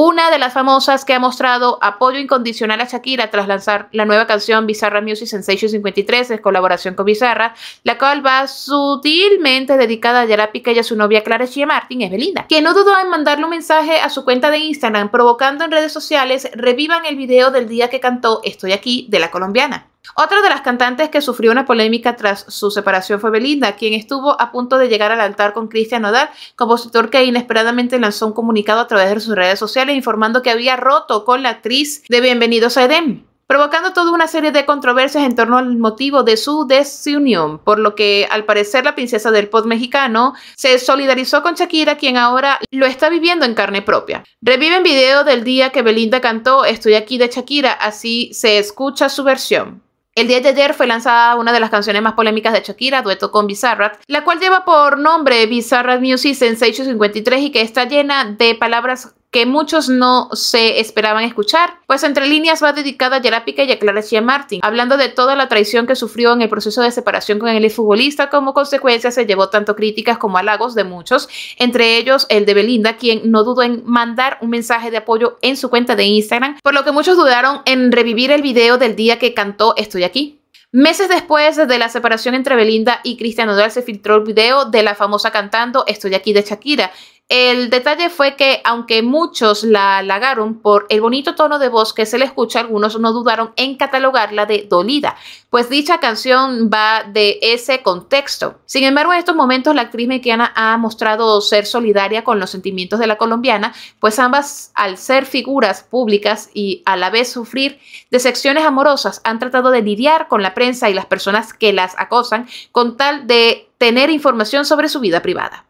Una de las famosas que ha mostrado apoyo incondicional a Shakira tras lanzar la nueva canción Bizarra Music Sensation 53 en colaboración con Bizarra, la cual va sutilmente dedicada a pica y a su novia Clara Chia Martin, es Belinda, quien no dudó en mandarle un mensaje a su cuenta de Instagram provocando en redes sociales revivan el video del día que cantó Estoy aquí de la colombiana. Otra de las cantantes que sufrió una polémica tras su separación fue Belinda, quien estuvo a punto de llegar al altar con Cristian Nodal, compositor que inesperadamente lanzó un comunicado a través de sus redes sociales informando que había roto con la actriz de Bienvenidos a Edén provocando toda una serie de controversias en torno al motivo de su desunión, por lo que al parecer la princesa del pop mexicano se solidarizó con Shakira, quien ahora lo está viviendo en carne propia. Reviven video del día que Belinda cantó Estoy aquí de Shakira, así se escucha su versión. El día de ayer fue lanzada una de las canciones más polémicas de Shakira, dueto con Bizarrat, la cual lleva por nombre Bizarrat Music Sensation 53 y que está llena de palabras que muchos no se esperaban escuchar, pues entre líneas va dedicada a y a Clara Chia Martin, hablando de toda la traición que sufrió en el proceso de separación con el futbolista, como consecuencia se llevó tanto críticas como halagos de muchos, entre ellos el de Belinda, quien no dudó en mandar un mensaje de apoyo en su cuenta de Instagram, por lo que muchos dudaron en revivir el video del día que cantó Estoy aquí. Meses después de la separación entre Belinda y Cristiano Nodal se filtró el video de la famosa cantando Estoy aquí de Shakira, el detalle fue que, aunque muchos la halagaron por el bonito tono de voz que se le escucha, algunos no dudaron en catalogarla de dolida, pues dicha canción va de ese contexto. Sin embargo, en estos momentos la actriz mexicana ha mostrado ser solidaria con los sentimientos de la colombiana, pues ambas, al ser figuras públicas y a la vez sufrir decepciones amorosas, han tratado de lidiar con la prensa y las personas que las acosan con tal de tener información sobre su vida privada.